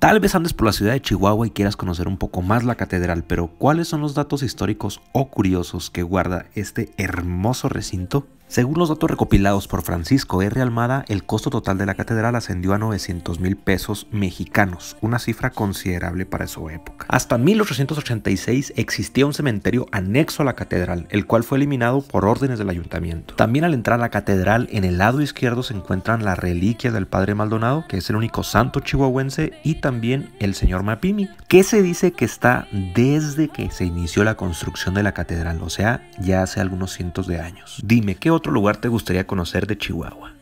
Tal vez andes por la ciudad de Chihuahua y quieras conocer un poco más la catedral, pero ¿cuáles son los datos históricos o curiosos que guarda este hermoso recinto? Según los datos recopilados por Francisco R. Almada, el costo total de la catedral ascendió a 900 mil pesos mexicanos, una cifra considerable para su época. Hasta 1886 existía un cementerio anexo a la catedral, el cual fue eliminado por órdenes del ayuntamiento. También al entrar a la catedral, en el lado izquierdo se encuentran las reliquias del Padre Maldonado, que es el único santo chihuahuense, y también también el señor Mapimi, que se dice que está desde que se inició la construcción de la catedral, o sea, ya hace algunos cientos de años. Dime, ¿qué otro lugar te gustaría conocer de Chihuahua?